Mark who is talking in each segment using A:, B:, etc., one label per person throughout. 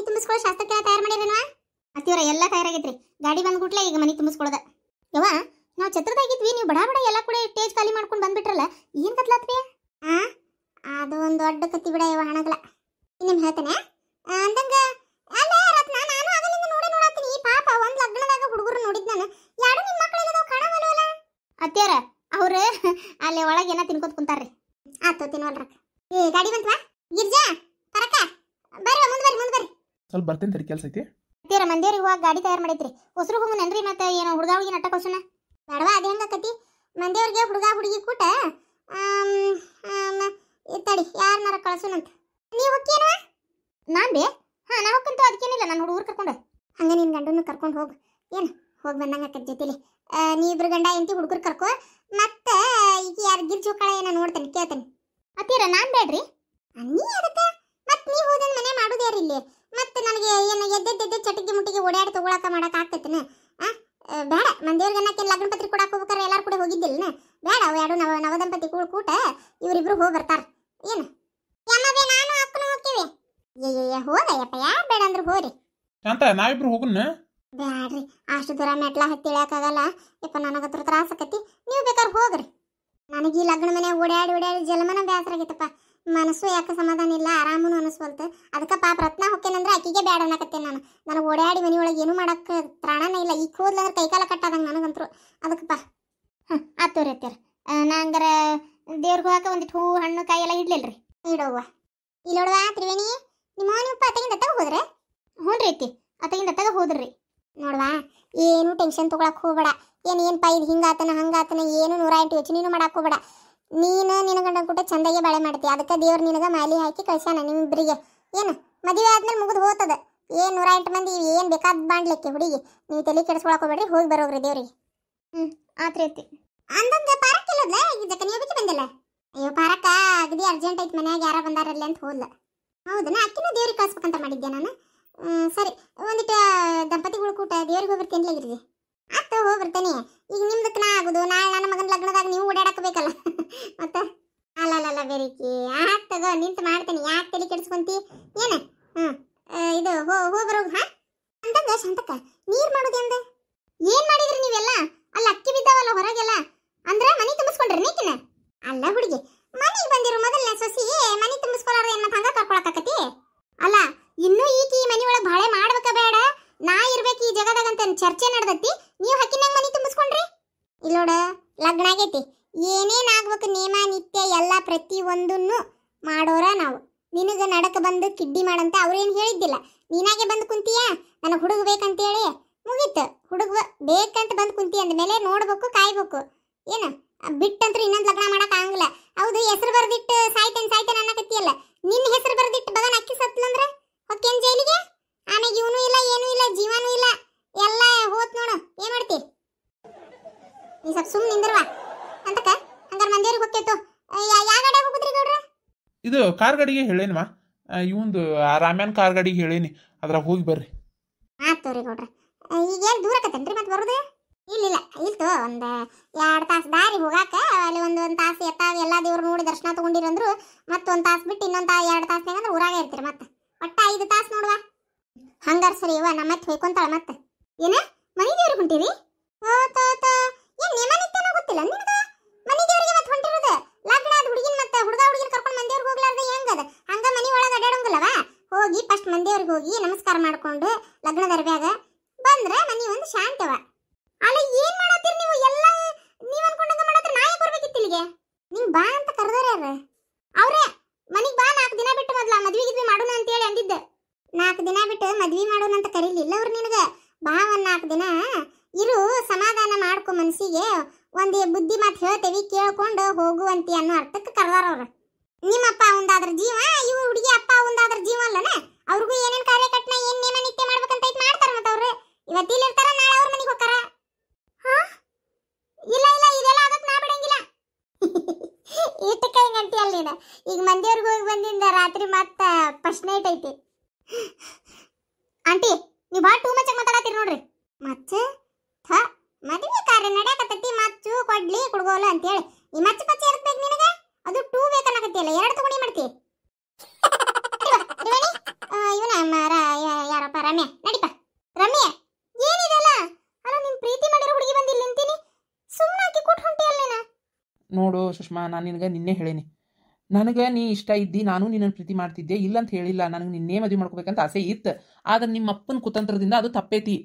A: ಮನಿ ತುಂಬಿಸ್ಕೊಳ್ಳೋ ಶಾಸ್ತ್ರಕ್ಕೆಲ್ಲ ತಯಾರು ಮಾಡಿರೇನವಾ ಅತ್ತಿಯವರ ಎಲ್ಲ ತಯಾರಾಗೈತ್ರಿ ಗಾಡಿ ಬಂದ್ಬಿಟ್ಲೆ ಈಗ ಮನಿ ತುಂಬಿಸ್ಕೊಳ್ಳೋದ ಯವ್ವ ನಾವು ಛತ್ರದಾಗಿದ್ವಿ ನೀವು ಬಡ ಬಡ ಎಲ್ಲ ಕೂಡ ಟೇಜ್ ಖಾಲಿ ಮಾಡ್ಕೊಂಡು ಬಂದ್ಬಿಟ್ರಲ್ಲ ಏನು ಕತ್ಲಾತ್ರಿ ಆ ಅದು ಒಂದು ದೊಡ್ಡ ಕತ್ತಿ ಬಿಡ ಯವ್ವ ಹಣಗಲ ನಿಮ್ಮ ಹೇಳ್ತಾನೆ ಅಂದಂಗ ಅಲ್ಲ ರತ್ನ ನಾನು ಆಗಲಿಂದ ನೋಡಿ ನೋಡತ್ತೀನಿ ಈ ಪಾಪ ಒಂದ್ ಲಗ್ನದಾಗ ಹುಡುಗರು ನೋಡಿದ್ ನಾನು ಯಾರು ನಿಮ್ಮ ಮಕ್ಕಳು ಇಲ್ಲದವ್ ಕಾಣವಲ್ವಲ್ಲ ಅತ್ತಿಯವರ ಅವ್ರು ಅಲ್ಲಿ ಒಳಗೆ ಏನೋ ತಿನ್ಕೋತ ಕುಂತಾರ್ರಿ ಆತು ತಿನ್ವಲ್ರಕ್ಕ ಏ ಗಾಡಿ ಬಂತವಾ ಗಿರ್ಜಾ ಪರಕ ಬರ್ರಿ ಮುಂದೆ ಬರ್ರಿ ಮುಂದ್ ಬರ್ರಿ
B: ಸ್ವಲ್ಪ ಬರ್ತೇನೆ ತರಿ ಕೆಲಸ ಐತಿ
A: ಮಂದಿಯವ್ರಿಗೆ ಮಂದಿರಿಗೆ ಹೋಗಿ ಗಾಡಿ ತಯಾರು ಮಾಡೈತ್ರಿ ಹೊಸರು ನನ್ರಿ ಮತ್ತೆ ಏನೋ ಹುಡುಗ ಹುಡುಗಿ ನಟ ಕಳ್ಸೋಣ ಬೇಡವಾ ಅದು ಹೆಂಗ ಆಕತಿ ಮಂದಿಯವ್ರಿಗೆ ಹುಡುಗ ಹುಡುಗಿ ಕೂಟ ತಡಿ ಮರ ಕಳ್ಸೋಣಂತ ನೀವು ಹೊಕ್ಕೇನವಾ ನಾನು ಬೇ ಹಾಂ ನಾ ಹೊಕ್ಕಂತೂ ಅದಕ್ಕೇನಿಲ್ಲ ನಾನು ಹುಡುಗರು ಕರ್ಕೊಂಡು ಹಂಗ ನಿನ್ ಗಂಡನ್ನು ಕರ್ಕೊಂಡು ಹೋಗು ಏನು ಹೋಗಿ ಬಂದಂಗ ಆಕತಿ ಜೊತೆಲಿ ನೀ ಇಬ್ರು ಗಂಡ ಎಂತಿ ಹುಡುಗರು ಕರ್ಕೊ ಮತ್ತೆ ಈಗ ಯಾರು ಗಿರ್ ಜೋಕಾಳ ಏನೋ ನೋಡ್ತೇನೆ ಕೇಳ್ತೇನೆ ಅತ್ತೀರ ನಾನ್ ಬೇಡ್ರಿ ನೀ ಅದಕ್ಕೆ ಮತ್ತೆ ನೀವು ಹೋದ ಮನೆ ಮಾಡೋದೇ ಇಲ್ಲಿ ಮತ್ತೆ ನನಗೆ ಏನು ಎದ್ದೆದ್ದೆದ್ದೆ ಚಟಿಗೆ ಮುಟ್ಟಿಗೆ ಓಡಾಡಿ ತಗೊಳಕ ಮಾಡಕ್ ಆಗ್ತೈತಿನ ಬೇಡ ಮಂದಿಯವ್ರಿಗನ್ನಕ್ಕೆ ಲಗ್ನ ಪತ್ರಿ ಕೊಡಕ್ಕೆ ಹೋಗ್ಬೇಕಾರೆ ಎಲ್ಲರೂ ಕೂಡ ಹೋಗಿದ್ದಿಲ್ಲ ಬೇಡ ಅವು ಎರಡು ನವ ನವದಂಪತಿ ಕೂಳ್ ಕೂಟ ಇವರಿಬ್ರು ಹೋಗಿ ಬರ್ತಾರ ಏನು ಯಮ್ಮವೇ ನಾನು ಅಕ್ಕನು ಹೋಗ್ತೀವಿ ಅಯ್ಯಯ್ಯ ಹೋಗಯ್ಯಪ್ಪ ಯಾರು ಬೇಡ ಅಂದ್ರೆ ಹೋರಿ
B: ಶಾಂತ ನಾವಿಬ್ರು ಹೋಗುಣ
A: ಬ್ಯಾಡ್ರಿ ಅಷ್ಟು ದೂರ ಮೆಟ್ಲ ಹತ್ತಿ ಇಳಿಯಕ್ಕಾಗಲ್ಲ ಯಪ್ಪ ನನಗತ್ರ ತ್ರಾಸಕತಿ ನೀವು ಬೇಕಾದ್ರೆ ಹೋಗ್ರಿ ನನಗೆ ಈ ಲಗ್ನ ಮನೆ ಓಡಾಡಿ ಓಡಾಡಿ ಜಲಮನ ಬೇಸರ ಆಗೈತಪ್ಪ ಮನಸ್ಸು ಯಾಕೆ ಸಮಾಧಾನ ಇಲ್ಲ ಆರಾಮನು ಅನಿಸ್ವಲ್ತು ಅದಕ್ಕೆ ಪಾಪ ರತ್ನ ಹೊಕ್ಕೇನಂದ್ರೆ ಆಕಿಗೆ ಬ್ಯಾಡ ಅನ್ನಕತ್ತೇನೆ ನಾನು ನನಗೆ ಓಡಾಡಿ ಮನೆಯೊಳಗೆ ಏನು ಮಾಡಕ್ಕೆ ಪ್ರಾಣನೇ ಇಲ್ಲ ಈ ಕೂದ್ಲಂದ್ರೆ ಕೈಕಾಲ ಕಟ್ಟಾದಂಗೆ ನನಗಂತರು ಅದಕ್ಕೆ ಪಾ ಹ್ಞೂ ಆತು ರೀ ನಾ ಹಂಗಾರೆ ದೇವ್ರಿಗೆ ಹೋಗಕ್ಕೆ ಒಂದಿಟ್ಟು ಹೂ ಹಣ್ಣು ಕಾಯಿ ಎಲ್ಲ ಇಡ್ಲಿಲ್ಲ ರೀ ಇಡೋವ ಇಲ್ಲೋಡವ ತ್ರಿವೇಣಿ ನಿಮ್ಮ ನಿಮ್ಮಪ್ಪ ಅತ್ತಗಿಂದ ಅತ್ತಾಗ ಹೋದ್ರೆ ಹ್ಞೂ ರೀ ಐತಿ ಅತ್ತಗಿಂದ ಅತ್ತಾಗ ಹೋದ್ರಿ ನೋಡ್ವಾ ಏನು ಟೆನ್ಷನ್ ತೊಗೊಳಕ್ಕೆ ಹೋಗಬೇಡ ಏನು ಏನಪ್ಪ ಇದು ಹಿಂಗಾತನ ಹಂಗಾತನ ಏನು ನೂರ ಎಂಟು ಯೋಚನೆನೂ ಮಾಡಕ್ಕೆ ಹೋಗ್ಬೇಡ ನೀನು ನಿನ್ನ ಗಂಡನ ಕೂಟ ಚಂದಾಗೆ ಬಾಳೆ ಮಾಡ್ತಿ ಅದಕ್ಕೆ ದೇವ್ರು ನಿನಗೆ ಮಾಲಿ ಹಾಕಿ ಕಳ್ಸ್ಯಾನ ನಿಮ್ಮಿಬ್ಬರಿಗೆ ಏನು ಮದುವೆ ಆದ್ಮೇಲೆ ಮುಗಿದು ಹೋಗ್ತದೆ ಏನು ನೂರ ಎಂಟು ಮಂದಿ ಏನು ಬೇಕಾದ ಬಾಂಡ್ಲಿಕ್ಕೆ ಹುಡುಗಿ ನೀವು ತಲೆ ಕೆಡಿಸ್ಕೊಳಕ್ ಹೋಗ್ಬೇಡ್ರಿ ಹೋಗಿ ಬರೋಗ್ರಿ ದೇವ್ರಿಗೆ ಹ್ಞೂ ಆತ್ರಿ ಅಂದಂಗೆ ಪಾರಕ್ ಇಲ್ಲದ ಈಗ ನೀವು ಬಂದಿಲ್ಲ ಅಯ್ಯೋ ಪಾರಕ ಅಗದಿ ಅರ್ಜೆಂಟ್ ಐತಿ ಮನ್ಯಾಗ ಯಾರ ಬಂದಾರಲ್ಲ ಅಂತ ಹೋದ್ಲ ಹೌದಾ ಅಕ್ಕಿನೂ ದೇವ್ರಿಗೆ ಕಳ್ಸ್ಬೇಕಂತ ಮಾಡಿದ್ದೆ ನಾನು ಸರಿ ಒಂದಿಟ್ಟು ದಂಪತಿಗಳು ಕೂಟ ದೇವ್ರಿಗೆ ಹೋಗ್ಬರ್ತೀನಿ ಇರ್ರಿ ಆತ ಹೋಗ್ಬಿಡ್ತೇನೆ ಈಗ ನಿಮ್ದಕ್ ನಾ ಆಗುದು ನಾಳೆ ನನ್ನ ಮಗನ ಲಗ್ನದಾಗ ನೀವು ಓಡಾಡಕ್ ಮತ್ತ ಅಲ್ಲಲ್ಲ ಬೇರಿಕಿ ಆಗ್ತದ ತಗೋ ನಿಂತ ಮಾಡ್ತೇನೆ ಯಾಕೆ ತಲೆ ಕೆಡಿಸ್ಕೊಂತಿ ಏನ ಹ್ಮ್ ಇದು ಹೋ ಹೋಗ್ಬರೋಗ ಹಾ ಅಂತಂದ ಶಾಂತಕ್ಕ ನೀರ್ ಮಾಡೋದು ಎಂದ ಏನ್ ಮಾಡಿದ್ರಿ ನೀವೆಲ್ಲ ಅಲ್ಲ ಅಕ್ಕಿ ಬಿದ್ದಾವಲ್ಲ ಹೊರಗೆಲ್ಲ ಅಂದ್ರ ಮನಿ ತುಂಬಿಸ್ಕೊಂಡ್ರಿ ನೀಕಿನ ಅಲ್ಲ ಹುಡುಗಿ ಮನೆಗೆ ಬಂದಿರೋ ಮೊದಲನೇ ಸೊಸಿ ಮನಿ ತುಂಬಿಸ್ಕೊಳಾರ್ದ ಏನ್ ಮತ್ತೆ ಹಂಗ ಕರ್ಕೊಳಕತಿ ಅಲ್ಲ ಇನ್ನೂ ಈಕಿ ಮನಿ ಒಳಗೆ ಬಾಳೆ ಮಾಡ್ಬೇಕ ಬೇಡ ನಾ ಇರ್ಬೇಕು ಈ ಜಗದಾಗ ಅಂತ ಚರ್ಚೆ ನಡೆದತ್ತಿ ನೀವು ಹಕ್ಕಿನಾಗ ಮನೆ ತುಂಬಿಸ್ಕೊಂಡ್ರಿ ನೋಡ ಲಗ್ನ ಆಗೈತಿ ಏನೇನು ಆಗ್ಬೇಕು ನೇಮ ನಿತ್ಯ ಎಲ್ಲ ಪ್ರತಿಯೊಂದನ್ನು ಮಾಡೋರ ನಾವು ನಿನಗೆ ನಡಕ ಬಂದು ಕಿಡ್ಡಿ ಮಾಡಂತ ಅವ್ರೇನು ಹೇಳಿದ್ದಿಲ್ಲ ನೀನಾಗೆ ಬಂದು ಕುಂತೀಯಾ ನನಗೆ ಹುಡುಗ ಬೇಕಂತೇಳಿ ಮುಗೀತು ಹುಡುಗ ಬೇಕಂತ ಬಂದು ಕುಂತಿ ಅಂದಮೇಲೆ ನೋಡ್ಬೇಕು ಕಾಯ್ಬೇಕು ಏನು ಬಿಟ್ಟಂತ್ರ ಇನ್ನೊಂದು ಲಗ್ನ ಮಾಡಕ್ ಆಗಂಗಿಲ್ಲ ಹೌದು ಹೆಸರು ಬರ್ದಿಟ್ಟು ಸಾಯ್ತೇನೆ ಸಾಯ್ತೇನೆ ಅನ್ನಕತ್ತಿಯಲ್ಲ ನಿನ್ನ ಹೆಸರು ಬರ್ದಿಟ್ಟು ಬಗನ್ ಅಕ್ಕಿ ಸತ್ಲಂದ್ರೆ ಜೈಲಿಗೆ ಆಮೇಲೆ ಇವನು ಇಲ್ಲ ಏನೂ ಇಲ್ಲ ಜೀವನೂ ಇಲ್ಲ ಎಲ್ಲ ಹೋತ್ ನೋಡು ಏನ್ ಮಾಡ್ತಿ ನೀ ಸ್ವಲ್ಪ ಸುಮ್ಮನೆ ನಿಂದ್ರವ ಅಂತಕ ಹಂಗಾರೆ ಮಂದಿಯವ್ರಿಗೆ ಗೊತ್ತಿತ್ತು ಯಾವ ಗಾಡಿ ಹೋಗುದ್ರಿ ನೋಡ್ರ
B: ಇದು ಕಾರ್ ಗಡಿಗೆ ಹೇಳೇನ್ವಾ ಇವಂದು ರಾಮ್ಯಾನ್ ಕಾರ್ ಗಡಿಗೆ ಹೇಳೇನಿ ಅದರ ಹೋಗಿ ಬರ್ರಿ
A: ಆತು ನೋಡ್ರ ಈಗ ಈಗೇನು ದೂರ ಕತ್ತೆನ್ರಿ ಮತ್ತೆ ಬರೋದು ಇಲ್ಲ ಇಲ್ಲ ಇಲ್ತು ಒಂದ ಎರಡು ತಾಸು ದಾರಿ ಹೋಗಾಕ ಅಲ್ಲಿ ಒಂದು ಒಂದ ತಾಸು ಎತ್ತ ಎಲ್ಲ ದೇವ್ರು ನೋಡಿ ದರ್ಶನ ತಗೊಂಡಿರಂದ್ರು ಮತ್ತೆ ಒಂದು ತಾಸು ಬಿಟ್ಟು ಇನ್ನೊಂದು ಎರಡು ತಾಸ್ನಾಗ ಅಂದ್ರೆ ಊರಾಗ ಇರ್ತೀರಿ ಮತ್ತೆ ಒಟ್ಟ ಐದು ತಾಸು ನೋಡುವ ಹಂಗಾರ ಸರಿ ಇವ ನಮ್ಮ ಮತ್ತೆ ಹೋಯ್ಕೊಂತಾಳ ಮತ್ತೆ ಏನ ಮನೆ ದೇವ್ರಿಗೆ ಹೊಂಟೀವಿ ಏನ್ ನೇಮ ಗೊತ್ತಿಲ್ಲ ನಿನಗ ಮನೆ ದೇವ್ರಿಗೆ ಮತ್ತೆ ಹೊಂಟಿರೋದು ಲಗ್ನ ಅದ ಹುಡುಗಿನ ಮತ್ತೆ ಹುಡುಗ ಹುಡುಗಿನ ಕರ್ಕೊಂಡು ಮಂದಿಯವ್ರಿಗೆ ಹೋಗ್ಲಾರ್ದೆ ಹೆಂಗದ ಹಂಗ ಮನಿ ಒಳಗೆ ಅಡ್ಯಾಡಂಗಿಲ್ಲವ ಹೋಗಿ ಫಸ್ಟ್ ಮಂದಿಯವ್ರಿಗೆ ಹೋಗಿ ನಮಸ್ಕಾರ ಮಾಡ್ಕೊಂಡು ಲಗ್ನದ ಅರ್ಬ್ಯಾಗ ಬಂದ್ರೆ ಮನೆ ಒಂದು ಶಾಂತವ ಮಾತು ಹೇಳ್ತೇವಿ ಕೇಳ್ಕೊಂಡು ಹೋಗುವಂತಿ ಅನ್ನೋ ಅರ್ಥಕ್ಕೆ ಕರೆದಾರ ಅವ್ರು ನಿಮ್ಮಪ್ಪ ಒಂದಾದ್ರ ಜೀವ ಇವ್ ಹುಡುಗಿ ಅಪ್ಪ ಒಂದಾದ್ರ ಜೀವ ಅಲ್ಲನ ಅವ್ರಿಗೂ ಏನೇನ್ ಕಾರ್ಯಕಟ್ಟನ ಏನ್ ನಿಯಮ ನಿತ್ಯ ಮಾಡ್ಬೇಕಂತ ಐತಿ ಮಾಡ್ತಾರ ಮತ್ತ ಅವ್ರು ಇವತ್ತಿಲ್ಲಿ ಇಲ್ಲಿ ಇರ್ತಾರ ನಾಳೆ ಅವ್ರ ಮನೆಗೆ ಹೋಗ್ತಾರ ಇಲ್ಲ ಇಲ್ಲ ಇದೆಲ್ಲ ಆಗಕ್ ನಾ ಬಿಡಂಗಿಲ್ಲ ಇಟ್ಟಕ್ಕೆ ಅಲ್ಲ ಅಲ್ಲಿ ಈಗ ಮಂದಿಯವ್ರಿಗೆ ಹೋಗಿ ಬಂದಿಂದ ರಾತ್ರಿ ಮತ್ತ ಫಸ್ಟ್ ನೈಟ್ ಐತಿ ಆಂಟಿ ನೀವು ಭಾಳ ಟೂ ಮಚ್ಚಕ್ ಮಾತಾಡತ್ತೀರಿ ನೋಡ್ರಿ ಮತ್ತೆ ಹಾ ಮದುವೆ ಕಾರ್ಯ ನಡೆಯಕತ್ತತಿ ಮಚ್ಚು ಕೊಡ್ಲಿ ಕುಡ್ಗೋಲ ಅಂತೇಳಿ ಈ ಮಚ್ಚು ಪಚ್ಚ ಎದಕ್ ಬೇಕು ನಿನಗೆ ಅದು ಟೂ ಅಲ್ಲ ಎರಡು ತಗೊಂಡಿ ಮಾಡ್ತಿ ಇವನ ಮಾರ ಯಾರಪ್ಪ ರಮ್ಯ ನಡಿಪ ರಮ್ಯ ಏನಿದೆಲ್ಲ ಅಲ್ಲ ನಿನ್ ಪ್ರೀತಿ ಮಾಡಿರೋ ಹುಡುಗಿ ಬಂದಿಲ್ಲ
B: ನಿಂತೀನಿ ಸುಮ್ಮನೆ ಹಾಕಿ ಕೊಟ್ಟು ಹೊಂಟಿಯಲ್ಲ ನೀನು ನೋಡು ಸುಷ್ಮಾ ನಾನು ನಿನಗೆ ನಿನ್ನೆ ಹೇಳೇನಿ ನನಗೆ ನೀ ಇಷ್ಟ ಇದ್ದಿ ನಾನು ನಿನ್ನನ್ನು ಪ್ರೀತಿ ಮಾಡ್ತಿದ್ದೆ ಇಲ್ಲ ಅಂತ ಹೇಳಿಲ್ಲ ನನಗೆ ನಿನ್ನೆ ಮದುವೆ ಮಾಡ್ಕೋಬೇಕಂತ ಆಸೆ ಇತ್ತು ಆದ್ರೆ ನಿಮ್ಮ ಅಪ್ಪನ ಕುತಂತ್ರದಿಂದ ಅದು ತಪ್ಪೇತಿ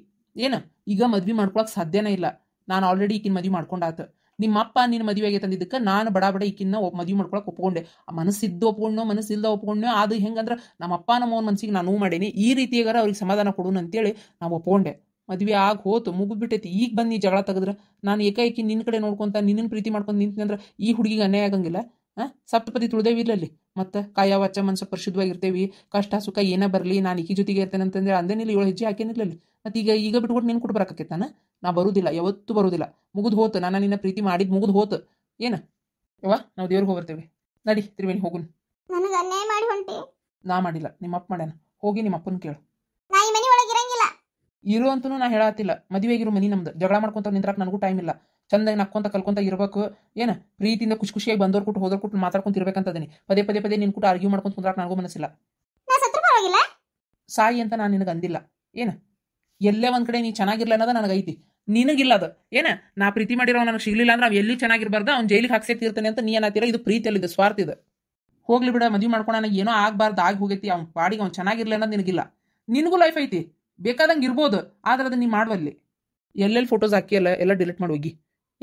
B: ಏನು ಈಗ ಮದ್ವೆ ಮಾಡ್ಕೊಳಕ್ ಸಾಧ್ಯನೇ ಇಲ್ಲ ನಾನು ಆಲ್ರೆಡಿ ಈಕಿನ ಮದ್ವೆ ಮಾಡ್ಕೊಂಡಾತ ನಿಮ್ಮ ಅಪ್ಪ ನಿನ್ನ ಮದುವೆಗೆ ತಂದಿದ್ದಕ್ಕೆ ನಾನು ಬಡ ಬಡ ಈಕಿನ ಮದ್ವಿ ಮಾಡ್ಕೊಳಕ್ಕೆ ಒಪ್ಕೊಂಡೆ ಮನಸ್ಸಿದ್ದ ಒಪ್ಕೊಂಡ್ನೋ ಮನಸ್ಸಿಲ್ದ ಒಪ್ಕೊಂಡ್ನೋ ಅದು ಹೆಂಗಂದ್ರೆ ನಮ್ಮ ಅಪ್ಪ ನಮ್ಮ ಮನಸ್ಸಿಗೆ ನಾನು ಮಾಡೇನಿ ಈ ರೀತಿಯಾಗಾರ ಅವ್ರಿಗೆ ಸಮಾಧಾನ ಕೊಡೋಣ ಅಂತೇಳಿ ನಾವು ಒಪ್ಕೊಂಡೆ ಮದುವೆ ಆಗಿ ಹೋತು ಮುಗಿದ್ಬಿಟ್ಟೈತಿ ಈಗ ಬಂದು ಜಗಳ ತೆಗೆದ್ರೆ ನಾನು ಏಕಾಏಕಿ ನಿನ್ನ ಕಡೆ ನೋಡ್ಕೊಂತ ನಿನ್ನ ಪ್ರೀತಿ ಮಾಡ್ಕೊಂಡು ನಿಂತಿನಂದ್ರೆ ಈ ಹುಡುಗಿಗೆ ಅನ್ಯಾಯ ಆಗಂಗಿಲ್ಲ ಸಪ್ತಪತಿ ತುಳ್ದೇವಿ ತುಳ್ದೇವಿರ್ಲಲ್ಲಿ ಮತ್ತೆ ಕಾಯ ವಾಚ ಪರಿಶುದ್ಧವಾಗಿ ಪರಿಶುದ್ಧವಾಗಿರ್ತೇವಿ ಕಷ್ಟ ಸುಖ ಏನ ಬರಲಿ ನಾನು ಈಕಿ ಜೊತೆಗೆ ಇರ್ತೇನೆ ಅಂತಂದ್ರೆ ಅಂದೇನಿಲ್ಲ ಏಳು ಹೆಜ್ಜೆ ಹಾಕೇನಿರ್ಲಲ್ಲಿ ಮತ್ತೆ ಈಗ ಈಗ ಬಿಟ್ಬಿಟ್ಟು ನೀನು ಕೊಡ್ಬರಕೈತೆ ನಾನು ನಾ ಬರುವುದಿಲ್ಲ ಯಾವತ್ತು ಬರುವುದಿಲ್ಲ ಮುಗಿದು ಹೋತು ನಾನು ನಿನ್ನ ಪ್ರೀತಿ ಮಾಡಿದ್ ಮುಗಿದು ಹೋತು ಏನ ವಾ ನಾವು ದೇವ್ರಿಗೆ ಹೋಗಿರ್ತೇವೆ ನಡಿ ತ್ರಿವೇಣಿ ಹೋಗು ನಾ ಮಾಡಿಲ್ಲ ನಿಮ್ಮ ಅಪ್ಪ ಮಾಡ್ಯಾನ ಹೋಗಿ ನಿಮ್ಮ ಅಪ್ಪನ ಕೇಳು ಇರು ಅಂತೂ ನಾ ಹೇಳಾತಿಲ್ಲ ಮದುವೆಗಿರೋ ಮನಿ ನಮ್ದು ಜಗಳ ಮಾಡ್ಕೊಂತ ನಿಂದ್ರಾಕ ನನಗೂ ಟೈಮ್ ಇಲ್ಲ ಚಂದಾಗಿ ನಕ್ಕೊಂತ ಕಲ್ಕೊಂತ ಇರಬೇಕು ಏನು ಪ್ರೀತಿಯಿಂದ ಖುಷಿ ಖುಷಿಯಾಗಿ ಬಂದೋರ್ ಕೊಟ್ಟು ಹೋದ್ರ ಕೊಟ್ಟು ಮಾತಾಡ್ಕೊಂತ ಇರ್ಬೇಕಂತ ಪದೇ ಪದೇ ಪದೇ ನಿನ್ ಕೂಟ ಆರ್ಗ್ಯೂ ಮಾಡ್ಕೊಂತ ಕುಂದ್ರಾಕ್ ನನಗೂ ಮನಸ್ಸಿಲ್ಲ ಸಾಯಿ ಅಂತ ನಾನು ನಿನಗೆ ಅಂದಿಲ್ಲ ಏನ ಎಲ್ಲೇ ಒಂದ್ ಕಡೆ ನೀ ಚೆನ್ನಾಗಿರ್ಲ ನನಗೆ ಐತಿ ನಿನಗಿಲ್ಲ ಅದು ಏನ ನಾ ಪ್ರೀತಿ ಮಾಡಿರೋ ನನಗೆ ಸಿಗ್ಲಿಲ್ಲ ಅಂದ್ರೆ ಅವ್ನು ಎಲ್ಲಿ ಚೆನ್ನಾಗಿರ್ಬಾರ್ದು ಅವ್ನು ಜೈಲಿಗೆ ಹಾಕ್ಸೇ ತೀರ್ತಾನೆ ಅಂತ ನೀ ಏನಾತೀರ ಇದು ಪ್ರೀತಿಯಲ್ಲಿದೆ ಸ್ವಾರ್ಥ ಇದು ಹೋಗ್ಲಿ ಬಿಡ ಮದುವೆ ಮಾಡ್ಕೊಂಡು ನನಗೆ ಏನೋ ಆಗ್ಬಾರ್ದು ಆಗಿ ಹೋಗೈತಿ ಅವ್ನ ಪಾಡಿಗೆ ಅವ್ನು ಚೆನ್ನಾಗಿರ್ಲಿ ಅನ್ನೋದು ನಿನಗಿಲ್ಲ ನಿನಗೂ ಲೈಫ್ ಐತಿ ಬೇಕಾದಂಗೆ ಇರ್ಬೋದು ಆದ್ರೆ ಅದನ್ನ ನೀ ಮಾಡುವಲ್ಲಿ ಎಲ್ಲೆಲ್ಲಿ ಫೋಟೋಸ್ ಹಾಕಿ ಎಲ್ಲ ಎಲ್ಲ ಡಿಲೀಟ್ ಮಾಡಿ ಹೋಗಿ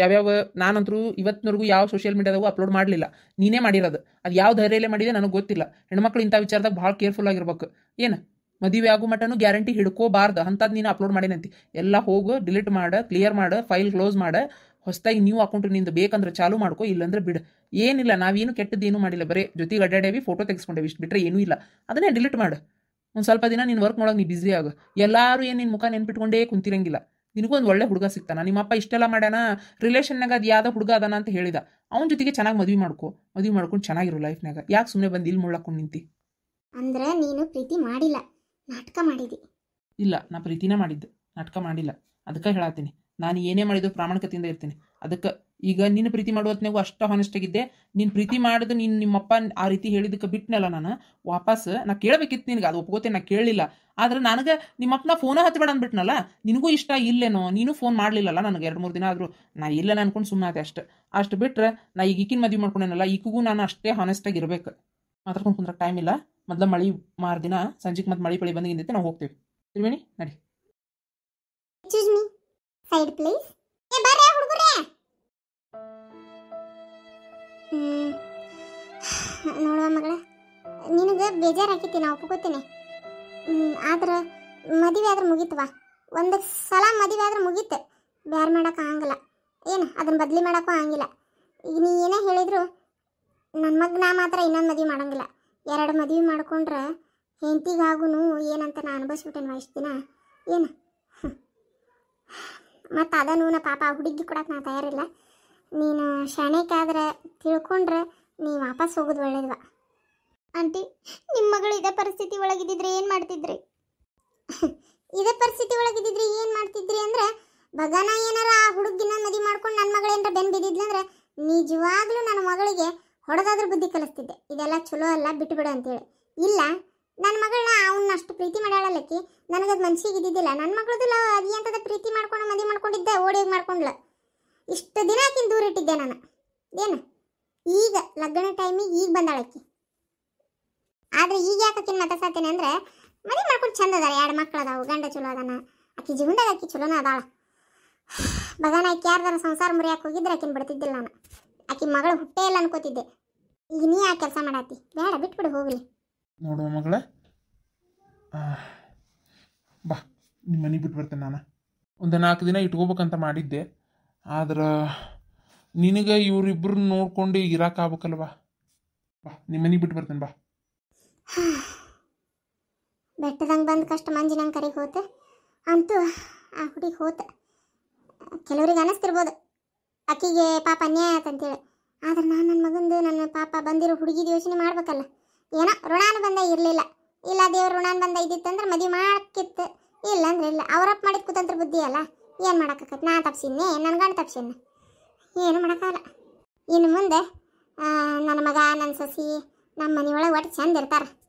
B: ಯಾವ್ಯಾವ ನಾನಂತರೂ ಇವತ್ತಿನವರೆಗೂ ಯಾವ ಸೋಷಿಯಲ್ ಮೀಡಿಯಾದಾಗೂ ಅಪ್ಲೋಡ್ ಮಾಡಲಿಲ್ಲ ನೀನೇ ಮಾಡಿರೋದು ಅದು ಯಾವ ಧೈರ್ಯಲೇ ಮಾಡಿದೆ ನನಗೆ ಗೊತ್ತಿಲ್ಲ ಹೆಣ್ಮಕ್ಳು ಇಂಥ ವಿಚಾರದಾಗ ಭಾಳ ಕೇರ್ಫುಲ್ ಆಗಿರ್ಬೇಕು ಏನು ಮದುವೆ ಆಗೋ ಮಟ್ಟನೂ ಗ್ಯಾರಂಟಿ ಹಿಡ್ಕೋಬಾರ್ದು ಅಂಥದ್ದು ನೀನು ಅಪ್ಲೋಡ್ ಮಾಡೇನಂತಿ ಎಲ್ಲ ಹೋಗು ಡಿಲೀಟ್ ಮಾಡು ಕ್ಲಿಯರ್ ಮಾಡು ಫೈಲ್ ಕ್ಲೋಸ್ ಮಾಡು ಹೊಸದಾಗಿ ನ್ಯೂ ಅಕೌಂಟ್ ನಿಂದು ಬೇಕಂದ್ರೆ ಚಾಲೂ ಮಾಡ್ಕೋ ಇಲ್ಲಂದ್ರೆ ಬಿಡು ಏನಿಲ್ಲ ನಾವೇನು ಏನು ಮಾಡಿಲ್ಲ ಬರೀ ಜೊತೆಗೆ ಅಡ್ಡಾಡೇವಿ ಫೋಟೋ ತೆಗೆಸ್ಕೊಂಡೇವಿ ಇಷ್ಟು ಬಿಟ್ಟರೆ ಏನೂ ಇಲ್ಲ ಅದನ್ನೇ ಡಿಲೀಟ್ ಮಾಡು ಒಂದು ಸ್ವಲ್ಪ ದಿನ ನೀನು ವರ್ಕ್ ಮಾಡೋಕೆ ನೀ ಬ್ಯುಸಿ ಆಗು ಎಲ್ಲರೂ ಏನು ನಿನ್ನ ಮುಖ ನೆನ್ಪಿಟ್ಕೊಂಡೇ ಕುಂತಿರಂಗಿಲ್ಲ ನಿನಗೊಂದು ಒಳ್ಳೆ ಹುಡುಗ ಸಿಗ್ತಾನ ಅಪ್ಪ ಇಷ್ಟೆಲ್ಲ ಮಾಡ್ಯಾನ ರಿಲೇಷನ್ನಾಗ ಅದು ಯಾವುದೋ ಹುಡುಗ ಅದಾನ ಅಂತ ಹೇಳಿದ ಅವನ ಜೊತೆಗೆ ಚೆನ್ನಾಗಿ ಮದುವೆ ಮಾಡ್ಕೊ ಮದುವೆ ಮಾಡ್ಕೊಂಡು ಚೆನ್ನಾಗಿರು ಲೈಫ್ನಾಗ ಯಾಕೆ ಸುಮ್ಮನೆ ಬಂದು ಇಲ್ಲಿ ಮುಳ್ಳಕೊಂಡು ನಿಂತಿ
A: ಅಂದ್ರೆ ನೀನು ಪ್ರೀತಿ ಮಾಡಿಲ್ಲ
B: ನಾಟಕ ಮಾಡಿದಿ ಇಲ್ಲ ನಾ ಪ್ರೀತಿನೇ ಮಾಡಿದ್ದೆ ನಾಟಕ ಮಾಡಿಲ್ಲ ಅದಕ್ಕೆ ಹೇಳತ್ತೀನಿ ನಾನು ಏನೇ ಮಾಡಿದ್ರು ಪ್ರಾಮಾಣಿಕತೆಯಿಂದ ಇರ್ತೀನಿ ಅದಕ್ಕೆ ಈಗ ನಿನ್ನ ಪ್ರೀತಿ ಮಾಡುವ ಅಷ್ಟು ಹಾನೆಸ್ಟ್ ಆಗಿದ್ದೆ ನೀನ್ ಪ್ರೀತಿ ಮಾಡಿದ ನಿನ್ನ ನಿಮ್ಮಪ್ಪ ಆ ರೀತಿ ಹೇಳಿದಕ್ಕೆ ಬಿಟ್ನಲ್ಲ ನಾನು ವಾಪಸ್ ನಾ ಕೇಳಬೇಕಿತ್ತು ನಿನಗೆ ಅದು ಒಪ್ಕೋತೇನೆ ನಾ ಕೇಳಲಿಲ್ಲ ಆದ್ರೆ ನನಗೆ ನಿಮ್ಮಪ್ಪನ ಫೋನ ಹಚ್ಚಬೇಡ ಅಂದ್ಬಿಟ್ನಲ್ಲ ನಿನಗೂ ಇಷ್ಟ ಇಲ್ಲೇನೋ ನೀನು ಫೋನ್ ಮಾಡ್ಲಿಲ್ಲಲ್ಲ ನನಗೆ ಎರಡು ಮೂರು ದಿನ ಆದರೂ ನಾ ಇಲ್ಲ ಅನ್ಕೊಂಡು ಸುಮ್ಮನೆ ಅಷ್ಟ ಅಷ್ಟು ಬಿಟ್ಟರೆ ನಾ ಈಗ ಈಕಿನ ಮದುವೆ ಮಾಡ್ಕೊಂಡೇನಲ್ಲ ಈಕಿಗೂ ನಾನು ಅಷ್ಟೇ ಹಾನೆಸ್ಟಾಗಿ ಇರ್ಬೇಕು ಮಾತಾಡ್ಕೊಂಡು ಕುಂದ್ರೆ ಟೈಮ್ ಇಲ್ಲ ಮೊದ್ಲ ಮಳಿ ಮಾರು ದಿನ ಸಂಜೆಗೆ ಮತ್ತೆ ಮಳಿ ಪಳಿ ಬಂದಿಂದೈತೆ ನಾವು ಹೋಗ್ತೇವೆ ತಿರುವೇಣಿ ನಡಿ ಸೈಡ್ ಪ್ಲೀಸ್
A: ನೋಡುವ ಮಗಳ ನಿನಗೆ ಬೇಜಾರಾಕಿತಿ ನಾ ಒಪ್ಕೋತೀನಿ ಆದ್ರೆ ಮದುವೆ ಆದ್ರೆ ಮುಗೀತವ ಒಂದು ಸಲ ಮದುವೆ ಆದ್ರೆ ಮುಗೀತೆ ಬ್ಯಾರ ಮಾಡೋಕ್ಕಾಗಲ್ಲ ಏನು ಅದನ್ನು ಬದಲಿ ಮಾಡೋಕ್ಕೂ ಆಗಂಗಿಲ್ಲ ಈಗ ನೀ ಏನೇ ಹೇಳಿದ್ರು ನನ್ನ ನಾ ಮಾತ್ರ ಇನ್ನೊಂದು ಮದುವೆ ಮಾಡೋಂಗಿಲ್ಲ ಎರಡು ಮದುವೆ ಮಾಡ್ಕೊಂಡ್ರೆ ಹೆಂಡತಿಗಾಗೂ ಏನಂತ ನಾನು ಅನುಭವಿಸ್ಬಿಟ್ಟೇನವ ಇಷ್ಟು ದಿನ ಏನು ಮತ್ತು ಅದನ್ನು ನಾ ಪಾಪ ಹುಡುಗಿ ಕೊಡೋಕೆ ನಾ ತಯಾರಿಲ್ಲ ನೀನು ಶಾಣೆಕಾದ್ರೆ ತಿಳ್ಕೊಂಡ್ರೆ ನೀವು ವಾಪಸ್ ಹೋಗೋದು ಒಳ್ಳೇದ್ವಾ ಆಂಟಿ ನಿಮ್ಮ ಮಗಳು ಇದೇ ಪರಿಸ್ಥಿತಿ ಒಳಗಿದ್ದಿದ್ರೆ ಏನು ಮಾಡ್ತಿದ್ರಿ ಇದೇ ಪರಿಸ್ಥಿತಿ ಒಳಗಿದ್ದಿದ್ರೆ ಏನು ಮಾಡ್ತಿದ್ರಿ ಅಂದ್ರೆ ಭಗನ ಏನಾರ ಆ ಹುಡುಗಿನ ಮದಿ ಮಾಡ್ಕೊಂಡು ನನ್ನ ಮಗಳೇನಾರ ಬೆನ್ ಬಿದ್ದಿದ್ಲಂದ್ರೆ ನಿಜವಾಗ್ಲೂ ನನ್ನ ಮಗಳಿಗೆ ಹೊಡೆದಾದ್ರೂ ಬುದ್ಧಿ ಕಲಿಸ್ತಿದ್ದೆ ಇದೆಲ್ಲ ಚಲೋ ಅಲ್ಲ ಬಿಟ್ಟುಬಿಡು ಅಂತೇಳಿ ಇಲ್ಲ ನನ್ನ ಮಗಳನ್ನ ಅವನ್ನ ಅಷ್ಟು ಪ್ರೀತಿ ನನಗೆ ನನಗದು ಮನ್ಸಿಗೆ ಇದ್ದಿದ್ದಿಲ್ಲ ನನ್ನ ಮಗಳದು ಲವ್ ಪ್ರೀತಿ ಮಾಡ್ಕೊಂಡು ಮದುವೆ ಮಾಡ್ಕೊಂಡಿದ್ದೆ ಓಡಿ ಮಾಡ್ಕೊಂಡ್ಲ ಇಷ್ಟು ದಿನ ಆಕಿನ ದೂರ ಇಟ್ಟಿದ್ದೆ ನಾನು ಏನು ಈಗ ಲಗ್ನ ಟೈಮಿಗೆ ಈಗ ಬಂದಾಳಕ್ಕಿ ಆದ್ರೆ ಈಗ ಯಾಕೆ ಆಕಿನ ಮಾತಾಡ್ಸಾತೇನೆ ಅಂದ್ರೆ ಮನೆ ಮಾಡ್ಕೊಂಡು ಚಂದ ಅದಾರ ಎರಡು ಮಕ್ಕಳು ಅದಾವು ಗಂಡ ಚಲೋ ಅದಾನ ಆಕಿ ಜೀವನದಾಗ ಆಕಿ ಚಲೋನ ಅದಾಳ ಬಗಾನ ಆಕಿ ಯಾರ್ದಾರ ಸಂಸಾರ ಮುರಿಯಾಕೆ ಹೋಗಿದ್ರೆ ಆಕಿನ ಬಿಡ್ತಿದ್ದಿಲ್ಲ ನಾನು ಆಕಿ ಮಗಳು ಹುಟ್ಟೇ ಇಲ್ಲ ಅನ್ಕೋತಿದ್ದೆ ಈಗ ನೀ ಯಾಕೆ ಕೆಲಸ ಮಾಡಾತಿ ಬೇಡ ಬಿಟ್ಬಿಡು ಹೋಗ್ಲಿ
B: ನೋಡುವ ಮಗಳ ಬಾ ನಿಮ್ಮ ಮನೆಗೆ ಬಿಟ್ಟು ಬರ್ತೇನೆ ನಾನು ಒಂದು ನಾಲ್ಕು ದಿನ ಇಟ್ಕೋಬೇಕಂತ ಮಾಡಿದ್ದೆ ಆದ್ರೆ ನಿನಗೆ ಇವರಿಬ್ರು ನೋಡ್ಕೊಂಡು ಇರಾಕಾಗಬೇಕಲ್ವಾ ಬಾ ನಿಮ್ಮ ಮನೆಗೆ ಬಿಟ್ಟು ಬರ್ತೇನೆ ಬಾ
A: ಬೆಟ್ಟದಂಗೆ ಬಂದ ಕಷ್ಟ ಮಂಜಿನ ಕರೆಗೆ ಹೋತ ಅಂತೂ ಆ ಹುಡುಗಿ ಹೋತ ಕೆಲವ್ರಿಗೆ ಅನಿಸ್ತಿರ್ಬೋದು ಆಕಿಗೆ ಪಾಪ ಅನ್ಯಾಯ ಆತಂತೇಳಿ ಆದ್ರೆ ನಾನು ನನ್ನ ಮಗಂದು ನನ್ನ ಪಾಪ ಬಂದಿರೋ ಹುಡುಗಿದ ಯೋಚನೆ ಮಾಡ್ಬೇಕಲ್ಲ ಏನೋ ಋಣಾನು ಬಂದ ಇರಲಿಲ್ಲ ಇಲ್ಲ ದೇವ್ರ ಋಣಾನು ಬಂದ ಇದ್ದಿತ್ತಂದ್ರೆ ಮದುವೆ ಮಾಡಕ್ಕಿತ್ತು ಇಲ್ಲ ಅಂದ್ರೆ ಇಲ್ಲ ಅವ್ರಪ್ಪ ಮಾಡಿದ ಕುತಂತ್ರ ಬುದ್ಧಿ ಅಲ್ಲ ಏನು ಮಾಡೋಕ್ಕಾಗತ್ತೆ ನಾ ತಪ್ಸಿನ್ನೇ ನನ್ನ ಗಂಡ ತಪ್ಸಿನ್ನೇ ಏನು ಮಾಡೋಕ್ಕಾಗಲ್ಲ ಇನ್ನು ಮುಂದೆ ನನ್ನ ಮಗ ನನ್ನ ಸೊಸಿ ನಮ್ಮ ಮನೆಯೊಳಗೆ ಒಟ್ಟು ಚಂದ ಇರ್ತಾರೆ